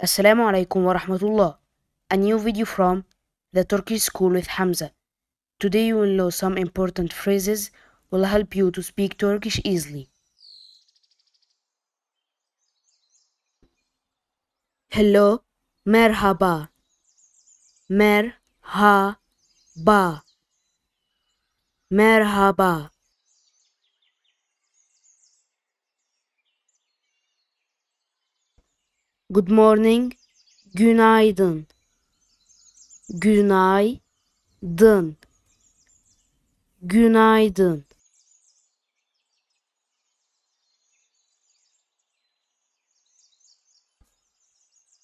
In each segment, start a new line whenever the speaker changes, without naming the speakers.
Assalamu alaikum wa rahmatullah. A new video from the Turkish school with Hamza. Today you will know some important phrases will help you to speak Turkish easily. Hello, merhaba. Merhaba. Merhaba. Good morning. Günaydın. Günaydın. Günaydın.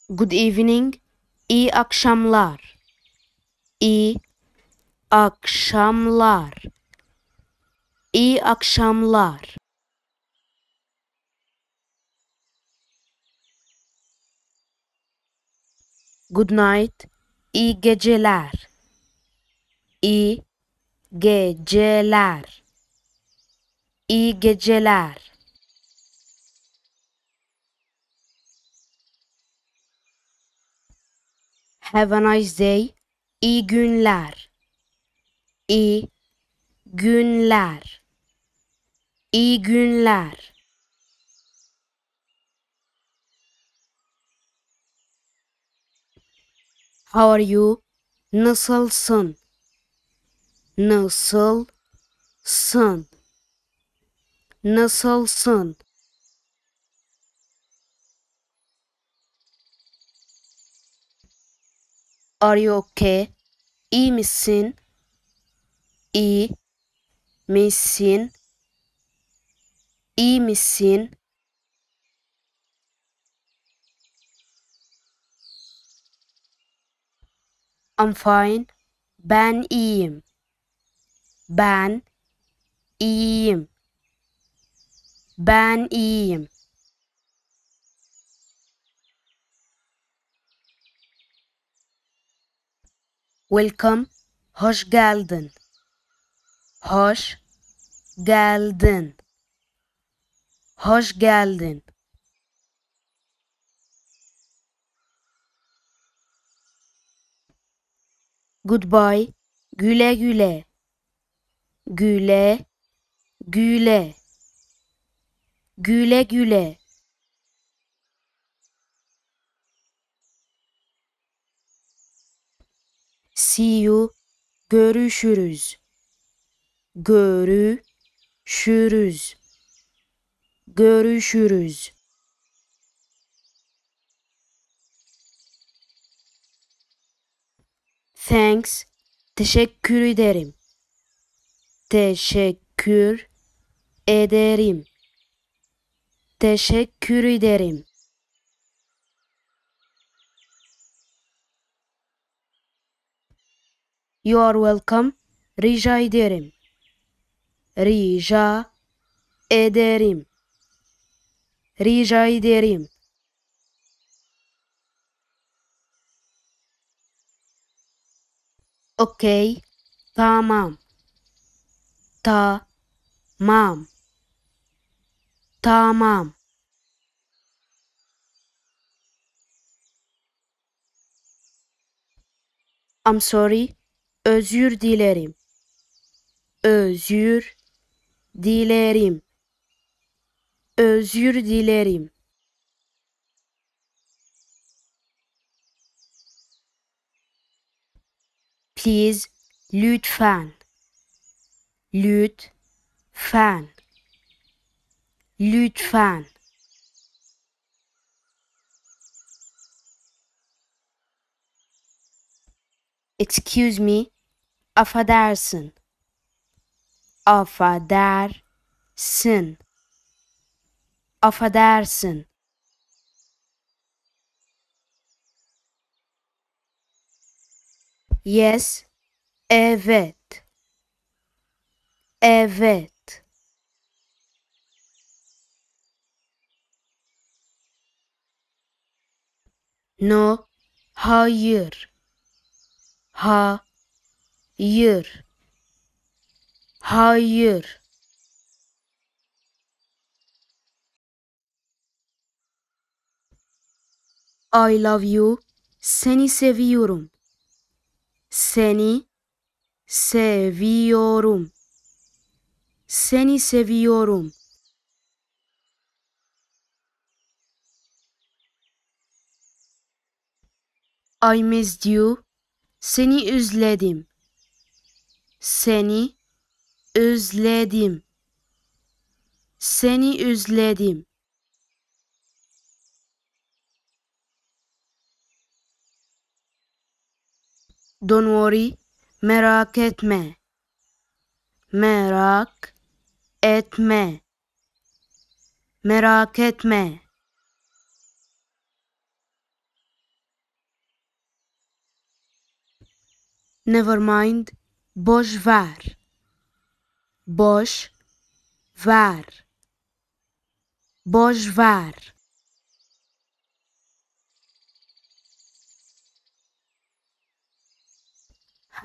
Good evening. İyi akşamlar. İyi akşamlar. İyi akşamlar. good night, iyi geceler, iyi geceler, iyi geceler. Have a nice day, iyi günler, iyi günler, iyi günler. How are you? Nasılsın? Nasılsın? Nasılsın? Are you okay? İyi misin? İyi misin? İyi misin? I'm fine. Ben iyiyim. Ben iyiyim. Ben iyiyim. Welcome. Hoş geldin. Hoş geldin. Hoş geldin. Goodbye. Güle güle. Güle güle. Güle güle. See you. Görüşürüz. Görüşürüz. Görüşürüz. Thanks. Teşekkür ederim. Teşekkür ederim. Teşekkür ederim. You are welcome. Rica ederim. Rica ederim. Rica ederim. Okey. Tamam. Ta. Mam. Tamam. I'm sorry. Özür dilerim. Özür dilerim. Özür dilerim. Please, lütfen. Lütfen. Lütfen. Excuse me, affedersin. Affedersin. Affedersin. Yes. Evet. Evet. No. Hayır. Ha. Hayır. Hayır. I love you. Seni seviyorum. Seni seviyorum. Seni seviyorum. I missed you. Seni özledim. Seni özledim. Seni özledim. Don't worry मेराक एट में मेराक एट में मेराक एट में Never mind, boş ver. Boş ver. Boş ver.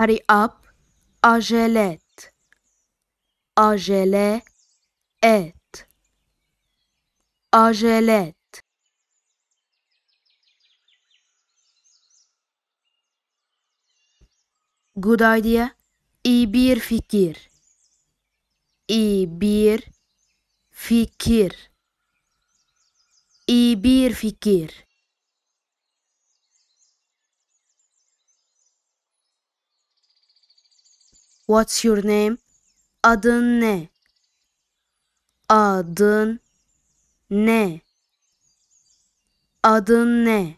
Hurry up. Acele et. Acele et. Acele et. Good idea. İyi bir fikir. İyi bir fikir. İyi bir fikir. What's your name? Adın ne? Adın ne? Adın ne?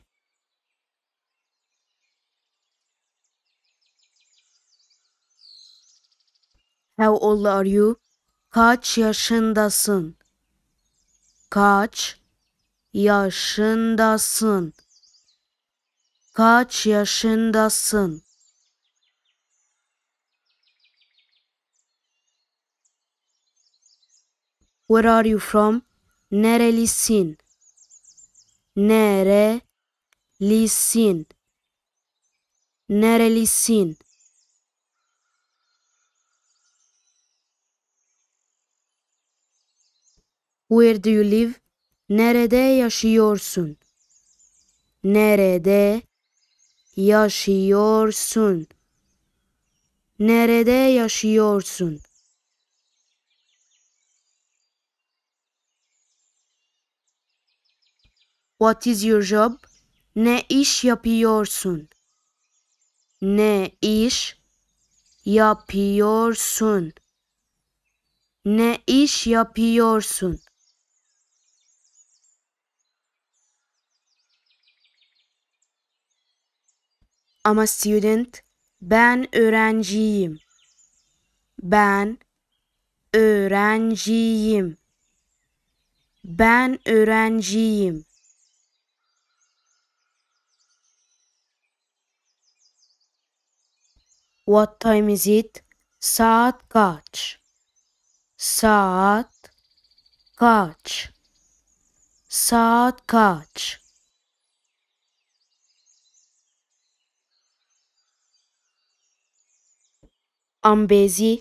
How old are you? Kaç yaşındasın? Kaç yaşındasın? Kaç yaşındasın? Where are you from? Nerelisin? Nerelisin? Nerelisin? Where do you live? Nerede yaşıyorsun? Nerede yaşıyorsun? Nerede yaşıyorsun? What is your job? Ne iş yapıyorsun? Ne iş yapıyorsun? Ne iş yapıyorsun? I'm a student. Ben öğrenciyim. Ben öğrenciyim. Ben öğrenciyim. What time is it? Saat kaç? Saat kaç? Saat kaç? I'm busy.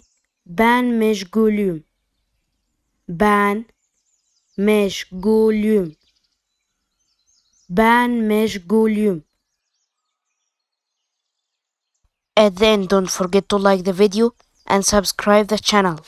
Ben meşgulüm. Ben meşgulüm. Ben meşgulüm. and then don't forget to like the video and subscribe the channel